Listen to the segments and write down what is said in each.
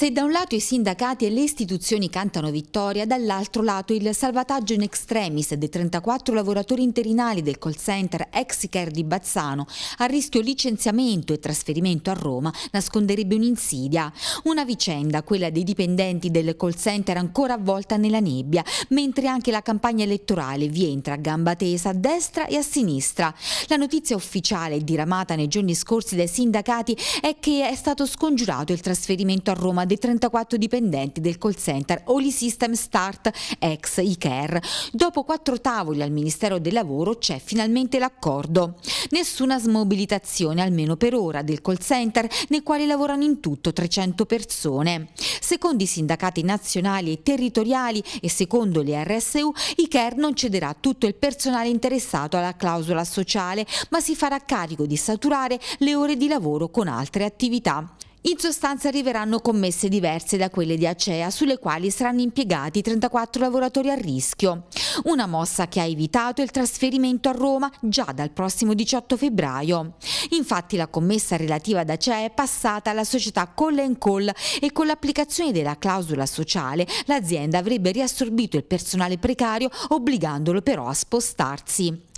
Se da un lato i sindacati e le istituzioni cantano vittoria, dall'altro lato il salvataggio in extremis dei 34 lavoratori interinali del call center Exicare di Bazzano a rischio licenziamento e trasferimento a Roma nasconderebbe un'insidia. Una vicenda, quella dei dipendenti del call center ancora avvolta nella nebbia, mentre anche la campagna elettorale vi entra a gamba tesa a destra e a sinistra. La notizia ufficiale diramata nei giorni scorsi dai sindacati è che è stato scongiurato il trasferimento a Roma dei 34 dipendenti del call center Oli System Start ex ICARE. Dopo quattro tavoli al Ministero del Lavoro c'è finalmente l'accordo. Nessuna smobilitazione, almeno per ora, del call center nel quale lavorano in tutto 300 persone. Secondo i sindacati nazionali e territoriali e secondo le RSU, ICARE non cederà tutto il personale interessato alla clausola sociale, ma si farà carico di saturare le ore di lavoro con altre attività. In sostanza arriveranno commesse diverse da quelle di Acea, sulle quali saranno impiegati 34 lavoratori a rischio. Una mossa che ha evitato il trasferimento a Roma già dal prossimo 18 febbraio. Infatti la commessa relativa ad Acea è passata alla società Call and Call e con l'applicazione della clausola sociale l'azienda avrebbe riassorbito il personale precario obbligandolo però a spostarsi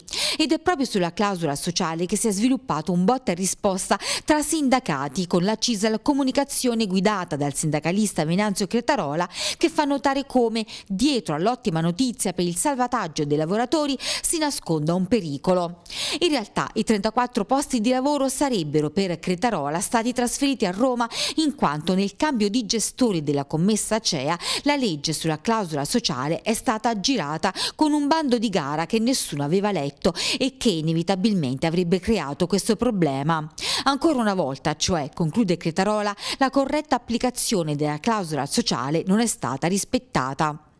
ed è proprio sulla clausola sociale che si è sviluppato un botta e risposta tra sindacati con la CISL comunicazione guidata dal sindacalista Venanzio Cretarola che fa notare come dietro all'ottima notizia per il salvataggio dei lavoratori si nasconda un pericolo. In realtà i 34 posti di lavoro sarebbero per Cretarola stati trasferiti a Roma in quanto nel cambio di gestore della commessa CEA la legge sulla clausola sociale è stata aggirata con un bando di gara che nessuno aveva letto e che inevitabilmente avrebbe creato questo problema. Ancora una volta, cioè, conclude Cretarola, la corretta applicazione della clausola sociale non è stata rispettata.